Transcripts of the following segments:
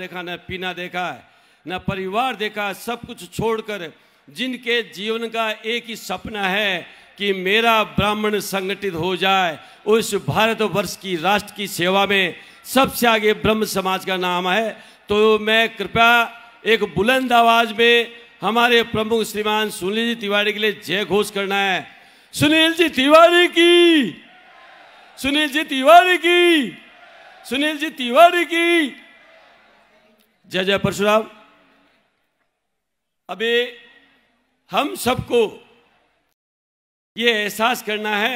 देखा न पीना देखा है न परिवार देखा है सब कुछ छोड़कर जिनके जीवन का एक ही सपना है कि मेरा ब्राह्मण संगठित हो जाए उस भारत वर्ष की राष्ट्र की सेवा में सबसे आगे ब्रह्म समाज का नाम है तो मैं कृपया एक बुलंद आवाज में हमारे प्रमुख श्रीमान सुनील जी तिवारी के लिए जय घोष करना है सुनील जी तिवारी की सुनील जी तिवारी की सुनील जी तिवारी की जय जय परशुराम अभी हम सबको ये एहसास करना है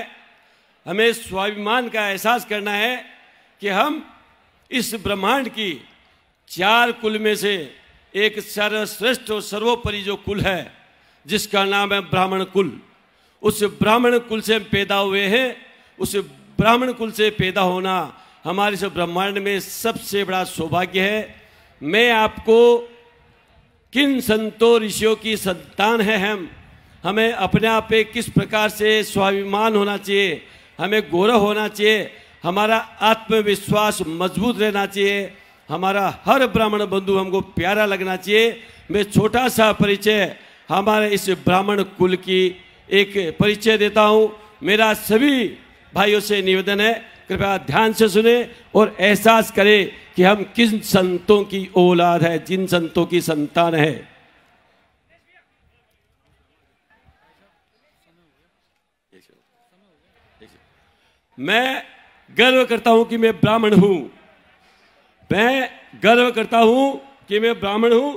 हमें स्वाभिमान का एहसास करना है कि हम इस ब्रह्मांड की चार कुल में से एक सर्वश्रेष्ठ और सर्वोपरि जो कुल है जिसका नाम है ब्राह्मण कुल उस ब्राह्मण कुल से हम पैदा हुए हैं उस ब्राह्मण कुल से पैदा होना हमारे इस ब्रह्मांड में सबसे बड़ा सौभाग्य है मैं आपको किन संतों ऋषियों की संतान है हम हमें अपने आप पे किस प्रकार से स्वाभिमान होना चाहिए हमें गौरव होना चाहिए हमारा आत्मविश्वास मजबूत रहना चाहिए हमारा हर ब्राह्मण बंधु हमको प्यारा लगना चाहिए मैं छोटा सा परिचय हमारे इस ब्राह्मण कुल की एक परिचय देता हूँ मेरा सभी भाइयों से निवेदन है कृपया ध्यान से सुने और एहसास करें कि हम किन संतों की औलाद है जिन संतों की संतान है मैं गर्व करता हूं कि मैं ब्राह्मण हूं मैं गर्व करता हूं कि मैं ब्राह्मण हूं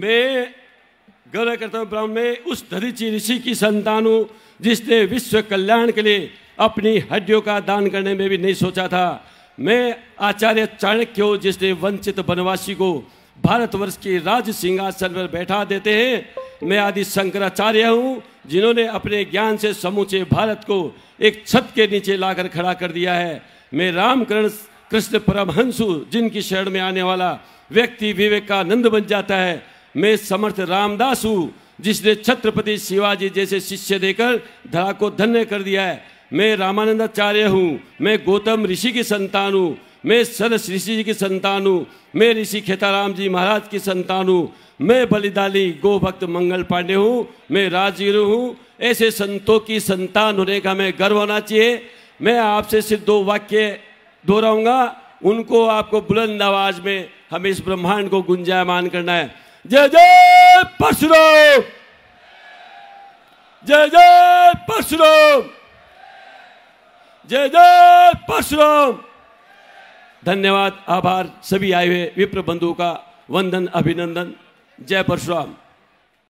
मैं गौरव करता हूँ ब्राह्मण में उस धरिचि ऋषि की संतान हूँ जिसने विश्व कल्याण के लिए अपनी हड्डियों का दान करने में भी नहीं सोचा था मैं आचार्य चाणक्य हूँ जिसने वंचित वनवासी को भारतवर्ष के राज सिंहासन पर बैठा देते हैं मैं आदि शंकराचार्य हूँ जिन्होंने अपने ज्ञान से समूचे भारत को एक छत के नीचे लाकर खड़ा कर दिया है मैं रामकरण कृष्ण परमहंसु जिनकी शरण में आने वाला व्यक्ति विवेकानंद बन जाता है मैं समर्थ रामदास हूँ जिसने छत्रपति शिवाजी जैसे शिष्य देकर धरा को धन्य कर दिया है मैं रामानंदाचार्य हूँ मैं गौतम ऋषि की संतान हूँ मैं सरस ऋषि जी की संतान हूँ मैं ऋषि खेताराम जी महाराज की संतान हूँ मैं बलिदानी गोभक्त मंगल पांडे हूँ मैं राजगीर हूँ ऐसे संतों की संतान होने का मैं गर्व होना चाहिए मैं आपसे सिर्फ दो वाक्य दोहराऊंगा उनको आपको बुलंद आवाज में हमें इस ब्रह्मांड को गुंजायमान करना है जय जय परशुराम जय जय परशुराम जय जय परशुराम धन्यवाद आभार सभी आए हुए विप्र बंधु का वंदन अभिनंदन जय परशुराम